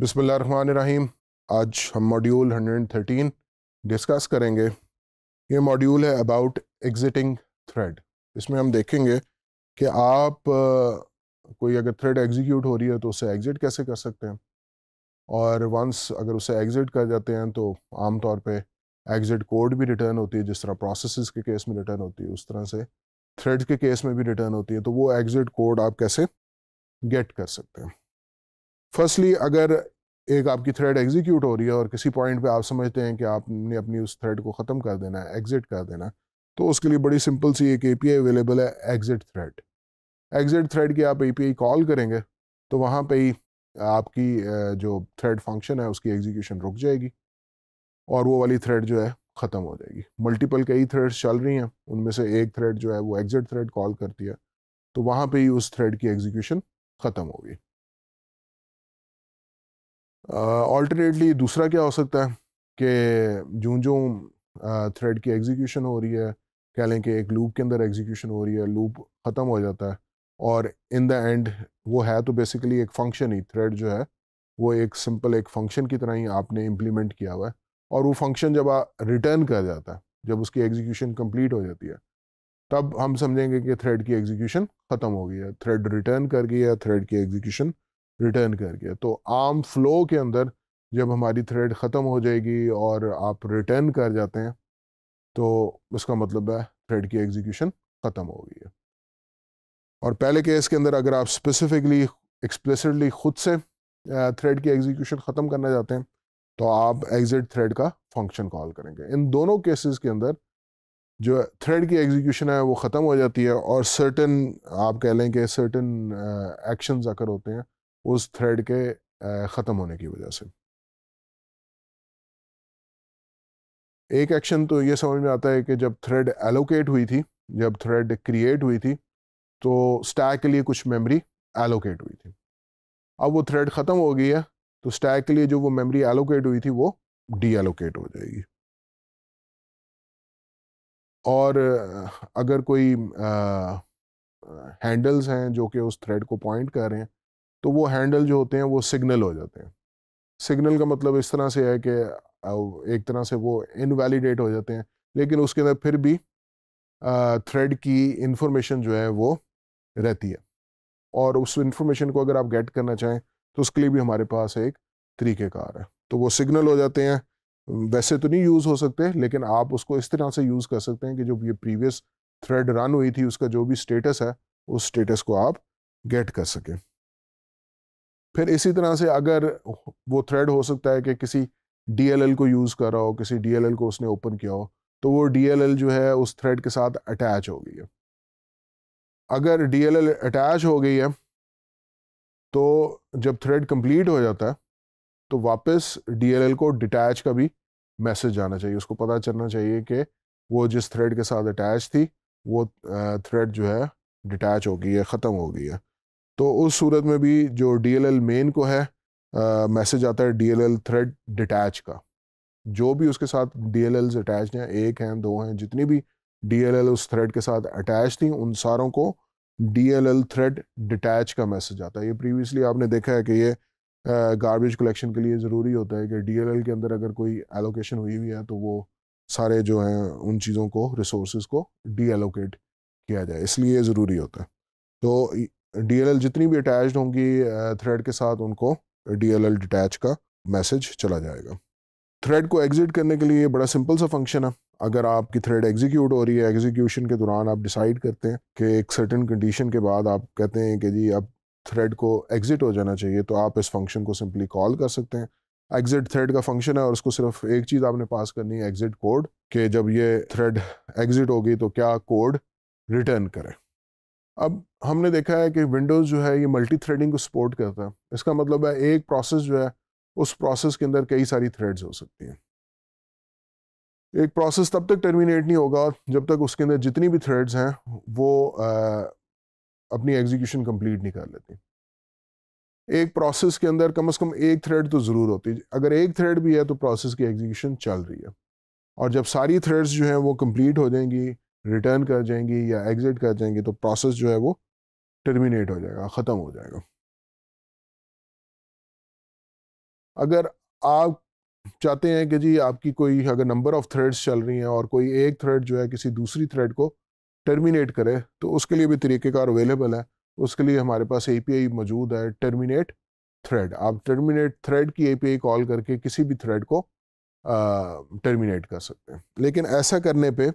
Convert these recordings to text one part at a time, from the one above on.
रहीम आज हम module 113 discuss करेंगे ये मॉड्यूल है अबाउट एग्जिटिंग थ्रेड इसमें हम देखेंगे कि आप कोई अगर थ्रेड एग्जीक्यूट हो रही है तो उसे एग्ज़िट कैसे कर सकते हैं और वंस अगर उसे एग्ज़िट कर जाते हैं तो आम तौर पे एग्ज़िट कोड भी रिटर्न होती है जिस तरह प्रोसेस के केस में रिटर्न होती है उस तरह से थ्रेड के केस में भी रिटर्न होती है तो वो एग्ज़िट कोड आप कैसे गेट कर सकते हैं फर्स्टली अगर एक आपकी थ्रेड एग्जीक्यूट हो रही है और किसी पॉइंट पे आप समझते हैं कि आपने अपनी उस थ्रेड को ख़त्म कर देना है एग्ज़िट कर देना है तो उसके लिए बड़ी सिंपल सी एक एपीआई अवेलेबल है एग्ज़िट थ्रेड एग्ज़िट थ्रेड की आप एपीआई कॉल करेंगे तो वहाँ पे ही आपकी जो थ्रेड फंक्शन है उसकी एग्जीक्यूशन रुक जाएगी और वो वाली थ्रेड जो है ख़त्म हो जाएगी मल्टीपल कई थ्रेड्स चल रही हैं उनमें से एक थ्रेड जो है वो एग्ज़िट थ्रेड कॉल करती है तो वहाँ पर ही उस थ्रेड की एग्जीक्यूशन ख़त्म होगी ऑल्टरनेटली uh, दूसरा क्या हो सकता है कि जूं जो थ्रेड की एग्जीक्यूशन हो रही है कह लें कि एक लूप के अंदर एग्जीक्यूशन हो रही है लूप ख़त्म हो जाता है और इन द एंड वो है तो बेसिकली एक फंक्शन ही थ्रेड जो है वो एक सिंपल एक फंक्शन की तरह ही आपने इम्प्लीमेंट किया हुआ है और वो फंक्शन जब रिटर्न कर जाता है जब उसकी एग्जीक्यूशन कम्प्लीट हो जाती है तब हम समझेंगे कि थ्रेड की एग्जीक्यूशन ख़त्म हो गई है थ्रेड रिटर्न कर गई है थ्रेड की एग्जीक्यूशन रिटर्न करके तो आम फ्लो के अंदर जब हमारी थ्रेड ख़त्म हो जाएगी और आप रिटर्न कर जाते हैं तो इसका मतलब है थ्रेड की एग्जीक्यूशन ख़त्म हो गई है और पहले केस के अंदर अगर आप स्पेसिफिकली एक्सप्लिसिटली खुद से थ्रेड की एग्जीक्यूशन ख़त्म करना चाहते हैं तो आप एग्जिट थ्रेड का फंक्शन कॉल करेंगे इन दोनों केसेस के अंदर जो थ्रेड की एग्जीक्यूशन है वो ख़त्म हो जाती है और सर्टन आप कह लें कि सर्टन एक्शंस अगर होते हैं उस थ्रेड के ख़त्म होने की वजह से एक एक्शन तो ये समझ में आता है कि जब थ्रेड एलोकेट हुई थी जब थ्रेड क्रिएट हुई थी तो स्टैक के लिए कुछ मेमोरी एलोकेट हुई थी अब वो थ्रेड ख़त्म हो गई है तो स्टैक के लिए जो वो मेमोरी एलोकेट हुई थी वो डी एलोकेट हो जाएगी और अगर कोई आ, हैंडल्स हैं जो कि उस थ्रेड को पॉइंट कर रहे हैं तो वो हैंडल जो होते हैं वो सिग्नल हो जाते हैं सिग्नल का मतलब इस तरह से है कि एक तरह से वो इनवैलिडेट हो जाते हैं लेकिन उसके अंदर फिर भी थ्रेड की इंफॉर्मेशन जो है वो रहती है और उस इंफॉर्मेशन को अगर आप गेट करना चाहें तो उसके लिए भी हमारे पास एक तरीक़ेकार है तो वो सिग्नल हो जाते हैं वैसे तो नहीं यूज़ हो सकते लेकिन आप उसको इस तरह से यूज़ कर सकते हैं कि जो ये प्रीवियस थ्रेड रन हुई थी उसका जो भी स्टेटस है उस स्टेटस को आप गेट कर सकें फिर इसी तरह से अगर वो थ्रेड हो सकता है कि किसी डी को यूज़ कर रहा हो किसी डी को उसने ओपन किया हो तो वो डी जो है उस थ्रेड के साथ अटैच हो गई है अगर डी अटैच हो गई है तो जब थ्रेड कंप्लीट हो जाता है तो वापस डी को डिटैच का भी मैसेज जाना चाहिए उसको पता चलना चाहिए कि वो जिस थ्रेड के साथ अटैच थी वो थ्रेड जो है डिटैच हो गई है ख़त्म हो गई है तो उस सूरत में भी जो डी एल एल मेन को है मैसेज आता है D L L thread detach का जो भी उसके साथ डी एल एल अटैच हैं एक हैं दो हैं जितनी भी डी एल एल उस थ्रेड के साथ अटैच थी उन सारों को D L L thread detach का मैसेज आता है ये प्रीवियसली आपने देखा है कि ये गार्बेज कलेक्शन के लिए ज़रूरी होता है कि डी एल एल के अंदर अगर कोई एलोकेशन हुई हुई है तो वो सारे जो हैं उन चीज़ों को रिसोर्स को डी एलोकेट किया जाए इसलिए ज़रूरी होता है तो डीएलएल जितनी भी अटैच होंगी थ्रेड के साथ उनको डी एल एल डिटैच का मैसेज चला जाएगा थ्रेड को एग्जिट करने के लिए बड़ा सिंपल सा फंक्शन है अगर आपकी थ्रेड एग्जीक्यूट हो रही है एग्जीक्यूशन के दौरान आप डिसाइड करते हैं कि एक सर्टन कंडीशन के बाद आप कहते हैं कि जी अब थ्रेड को एग्ज़िट हो जाना चाहिए तो आप इस फंक्शन को सिंपली कॉल कर सकते हैं एग्ज़िट थ्रेड का फंक्शन है और उसको सिर्फ एक चीज़ आपने पास करनी है एग्ज़िट कोड कि जब ये थ्रेड एग्ज़िट होगी तो क्या कोड रिटर्न करें अब हमने देखा है कि विंडोज़ जो है ये मल्टी थ्रेडिंग को सपोर्ट करता है इसका मतलब है एक प्रोसेस जो है उस प्रोसेस के अंदर कई सारी थ्रेड्स हो सकती हैं एक प्रोसेस तब तक टर्मिनेट नहीं होगा जब तक उसके अंदर जितनी भी थ्रेड्स हैं वो आ, अपनी एग्जीक्यूशन कंप्लीट नहीं कर लेती एक प्रोसेस के अंदर कम से कम एक थ्रेड तो ज़रूर होती है अगर एक थ्रेड भी है तो प्रोसेस की एग्जीक्यूशन चल रही है और जब सारी थ्रेड्स जो हैं वो कंप्लीट हो जाएंगी रिटर्न कर जाएंगी या एग्जिट कर जाएंगी तो प्रोसेस जो है वो टर्मिनेट हो जाएगा ख़त्म हो जाएगा अगर आप चाहते हैं कि जी आपकी कोई अगर नंबर ऑफ़ थ्रेड्स चल रही हैं और कोई एक थ्रेड जो है किसी दूसरी थ्रेड को टर्मिनेट करे तो उसके लिए भी तरीक़ेकार अवेलेबल है उसके लिए हमारे पास ए मौजूद है टर्मिनेट थ्रेड आप टर्मिनेट थ्रेड की ए कॉल करके किसी भी थ्रेड को टर्मिनेट कर सकते हैं लेकिन ऐसा करने पर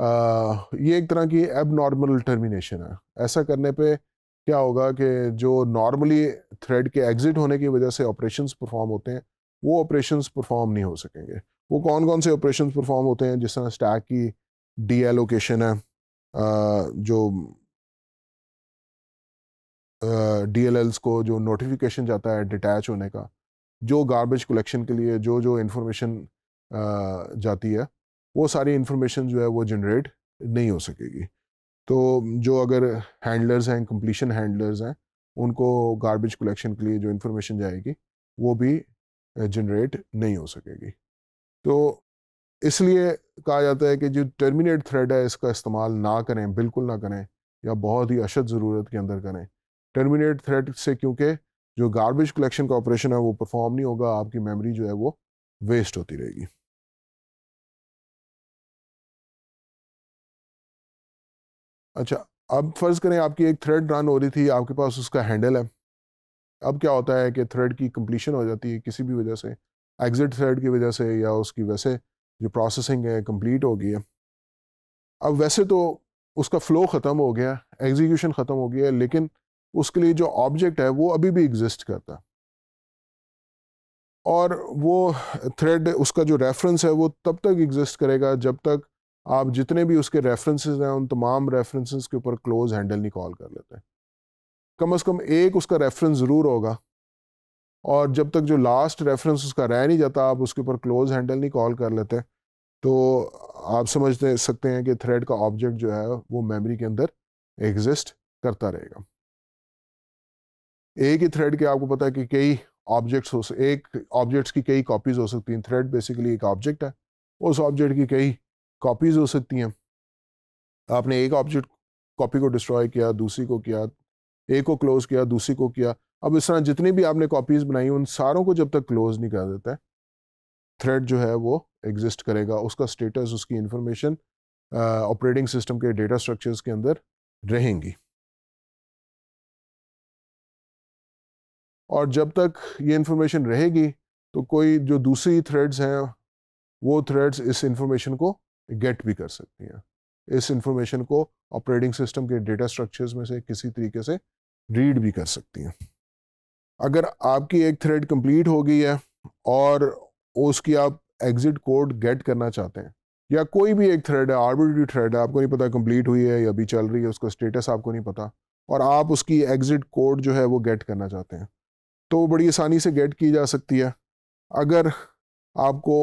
ये एक तरह की एब नॉर्मल टर्मिनेशन है ऐसा करने पे क्या होगा कि जो नॉर्मली थ्रेड के एग्ज़िट होने की वजह से ऑपरेशन परफॉर्म होते हैं वो ऑपरेशन परफॉर्म नहीं हो सकेंगे वो कौन कौन से ऑपरेशन परफॉर्म होते हैं जिस तरह स्टैक की डी एलोकेशन है जो डी एल एल्स को जो नोटिफिकेशन जाता है डिटैच होने का जो गार्बेज कलेक्शन के लिए जो जो इन्फॉर्मेशन जाती है वो सारी इन्फॉर्मेशन जो है वो जनरेट नहीं हो सकेगी तो जो अगर हैंडलर्स हैं कंप्लीशन हैंडलर्स हैं उनको गार्बेज कलेक्शन के लिए जो इन्फॉर्मेशन जाएगी वो भी जनरेट नहीं हो सकेगी तो इसलिए कहा जाता है कि जो टर्मिनेट थ्रेड है इसका इस्तेमाल ना करें बिल्कुल ना करें या बहुत ही अशद ज़रूरत के अंदर करें टर्मिनेट थ्रेड से क्योंकि जो गार्बेज कलेक्शन का ऑपरेशन है वो परफॉर्म नहीं होगा आपकी मेमोरी जो है वो वेस्ट होती रहेगी अच्छा अब फ़र्ज़ करें आपकी एक थ्रेड रन हो रही थी आपके पास उसका हैंडल है अब क्या होता है कि थ्रेड की कंप्लीशन हो जाती है किसी भी वजह से एग्ज़िट थ्रेड की वजह से या उसकी वैसे जो प्रोसेसिंग है कंप्लीट हो गई है अब वैसे तो उसका फ़्लो ख़त्म हो गया एग्जीक्यूशन ख़त्म हो गया लेकिन उसके लिए जो ऑब्जेक्ट है वो अभी भी एग्जिस्ट करता और वो थ्रेड उसका जो रेफरेंस है वो तब तक एग्जिस्ट करेगा जब तक आप जितने भी उसके रेफरेंसेस हैं उन तमाम रेफरेंसेस के ऊपर क्लोज हैंडल नहीं कॉल कर लेते हैं कम अज़ कम एक उसका रेफरेंस ज़रूर होगा और जब तक जो लास्ट रेफरेंस उसका रह नहीं जाता आप उसके ऊपर क्लोज हैंडल नहीं कॉल कर लेते तो आप समझ सकते हैं कि थ्रेड का ऑब्जेक्ट जो है वो मेमरी के अंदर एग्जिस्ट करता रहेगा एक ही थ्रेड के आपको पता है कि कई ऑब्जेक्ट्स हो एक ऑब्जेक्ट्स की कई कॉपीज़ हो सकती हैं थ्रेड बेसिकली एक ऑब्जेक्ट है उस ऑब्जेक्ट की कई कॉपीज हो सकती हैं आपने एक ऑब्जेक्ट कॉपी को डिस्ट्रॉय किया दूसरी को किया एक को क्लोज़ किया दूसरी को किया अब इस तरह जितनी भी आपने कॉपीज़ बनाई उन सारों को जब तक क्लोज़ नहीं कर देता है थ्रेड जो है वो एग्जिस्ट करेगा उसका स्टेटस उसकी इन्फॉर्मेशन ऑपरेटिंग सिस्टम के डेटा स्ट्रक्चर्स के अंदर रहेंगी और जब तक ये इन्फॉर्मेशन रहेगी तो कोई जो दूसरी थ्रेड्स हैं वो थ्रेड्स इस इंफॉर्मेशन को गेट भी कर सकती हैं इस इंफॉर्मेशन को ऑपरेटिंग सिस्टम के डेटा स्ट्रक्चर्स में से किसी तरीके से रीड भी कर सकती हैं अगर आपकी एक थ्रेड कंप्लीट हो गई है और उसकी आप एग्ज़िट कोड गेट करना चाहते हैं या कोई भी एक थ्रेड है आर्बिट्री थ्रेड है आपको नहीं पता कंप्लीट हुई है या अभी चल रही है उसका स्टेटस आपको नहीं पता और आप उसकी एग्ज़िट कोड जो है वो गेट करना चाहते हैं तो बड़ी आसानी से गेट की जा सकती है अगर आपको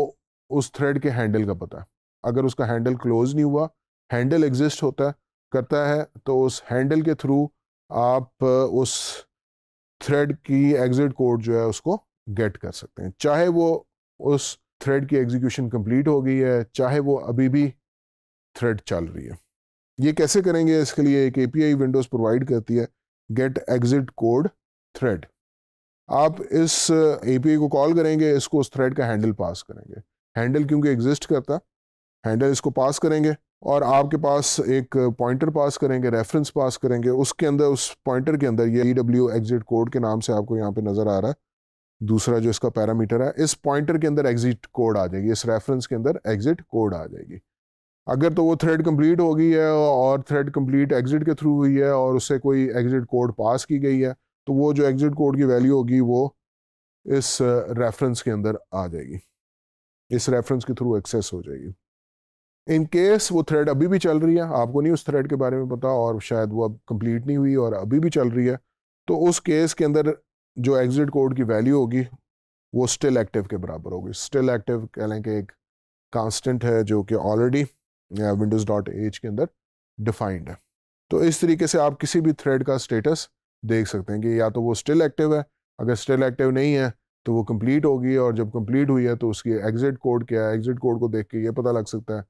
उस थ्रेड के हैंडल का पता है अगर उसका हैंडल क्लोज़ नहीं हुआ हैंडल एग्जिस्ट होता करता है तो उस हैंडल के थ्रू आप उस थ्रेड की एग्ज़िट कोड जो है उसको गेट कर सकते हैं चाहे वो उस थ्रेड की एग्जीक्यूशन कंप्लीट हो गई है चाहे वो अभी भी थ्रेड चल रही है ये कैसे करेंगे इसके लिए एक एपीआई विंडोज़ प्रोवाइड करती है गेट एग्जिट कोड थ्रेड आप इस एपीआई को कॉल करेंगे इसको उस थ्रेड का हैंडल पास करेंगे हैंडल क्योंकि एग्जिस्ट करता हैंडल इसको पास करेंगे और आपके पास एक पॉइंटर पास करेंगे रेफरेंस पास करेंगे उसके अंदर उस पॉइंटर के अंदर ये ई डब्ल्यू एग्जिट कोड के नाम से आपको यहाँ पे नज़र आ रहा है दूसरा जो इसका पैरामीटर है इस पॉइंटर के अंदर एग्जिट कोड आ जाएगी इस रेफरेंस के अंदर एग्जिट कोड आ जाएगी अगर तो वो थ्रेड कम्प्लीट हो गई है और थ्रेड कम्प्लीट एग्जिट के थ्रू हुई है और उससे कोई एग्जिट कोड पास की गई है तो वो जो एग्जिट कोड की वैल्यू होगी वो इस रेफरेंस के अंदर आ जाएगी इस रेफरेंस के थ्रू एक्सेस हो जाएगी इन केस वो थ्रेड अभी भी चल रही है आपको नहीं उस थ्रेड के बारे में पता और शायद वो अब कंप्लीट नहीं हुई और अभी भी चल रही है तो उस केस के अंदर जो एग्जिट कोड की वैल्यू होगी वो स्टिल एक्टिव के बराबर होगी स्टिल एक्टिव कह लें कि एक कांस्टेंट है जो कि ऑलरेडी विंडोज़ डॉट एच के अंदर डिफाइंड है तो इस तरीके से आप किसी भी थ्रेड का स्टेटस देख सकते हैं कि या तो वो स्टिल एक्टिव है अगर स्टिल एक्टिव नहीं है तो वो कंप्लीट होगी और जब कंप्लीट हुई है तो उसकी एग्जिट कोड क्या है एग्जिट कोड को देख के ये पता लग सकता है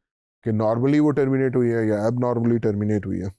कि नॉर्मली वो टर्मिनेट हुई है या अब नॉर्मली टर्मिनेट हुई है